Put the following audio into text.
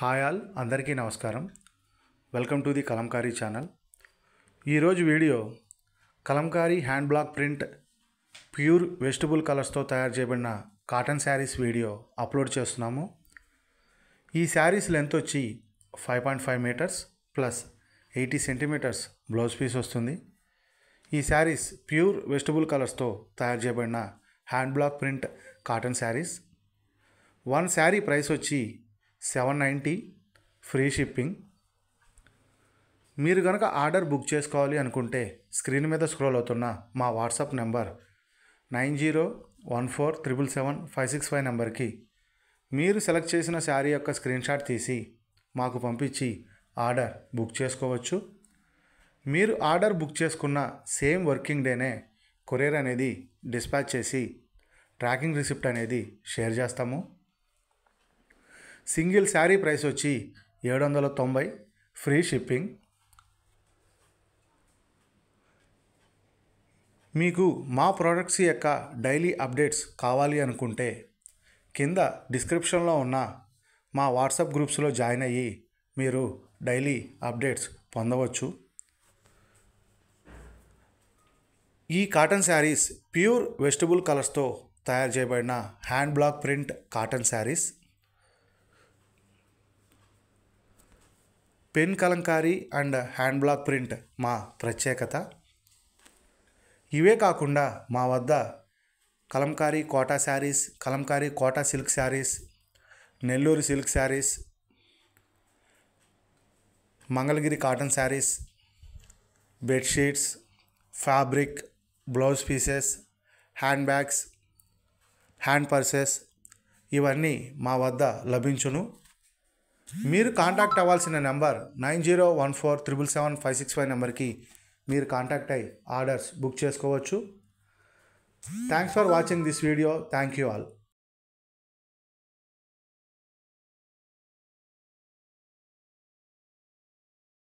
hi all అందరికీ నమస్కారం welcome to the Kalamkari channel ఈరోజు video Kalamkari hand block print pure vegetable కలర్స్తో తయారు చేయబడిన కాటన్ శారీస్ వీడియో అప్లోడ్ చేస్తున్నాము ఈ శారీస్ లెంత్ వచ్చి five point five metres plus eighty centimetres blouse piece వస్తుంది ఈ శారీస్ ప్యూర్ వెజిటబుల్ కలర్స్తో తయారు చేయబడిన hand block print cotton saris one sari price వచ్చి సెవెన్ నైంటీ ఫ్రీ షిప్పింగ్ మీరు కనుక ఆర్డర్ బుక్ చేసుకోవాలి అనుకుంటే స్క్రీన్ మీద స్క్రోల్ అవుతున్న మా WhatsApp number nine zero one four triple seven five six five నెంబర్కి మీరు సెలెక్ట్ చేసిన శారీ యొక్క స్క్రీన్షాట్ తీసి మాకు పంపించి ఆర్డర్ బుక్ చేసుకోవచ్చు మీరు ఆర్డర్ బుక్ చేసుకున్న సేమ్ వర్కింగ్ డేనే కొరియర్ అనేది డిస్పాచ్ చేసి ట్రాకింగ్ రిసిప్ట్ అనేది షేర్ చేస్తాము సింగిల్ శారీ ప్రైస్ వచ్చి ఏడు వందల తొంభై ఫ్రీ షిప్పింగ్ మీకు మా ప్రోడక్ట్స్ యొక్క డైలీ అప్డేట్స్ కావాలి అనుకుంటే కింద డిస్క్రిప్షన్లో ఉన్న మా వాట్సాప్ గ్రూప్స్లో జాయిన్ అయ్యి మీరు డైలీ అప్డేట్స్ పొందవచ్చు ఈ కాటన్ శారీస్ ప్యూర్ వెజిటబుల్ కలర్స్తో తయారు చేయబడిన hand block print cotton saris pen Kalamkari and hand block print మా ప్రత్యేకత ఇవే కాకుండా మా వద్ద Kalamkari Kota saris Kalamkari Kota silk saris Nellore silk saris Mangalagiri cotton saris bedsheets fabric blouse pieces hand bags hand purses ఇవన్నీ మా వద్ద లభించును మీరు కాంటాక్ట్ అవ్వాల్సిన number nine zero one four triple seven five six five నెంబర్కి మీరు కాంటాక్ట్ అయ్యి ఆర్డర్స్ బుక్ చేసుకోవచ్చు thanks for watching this video thank you all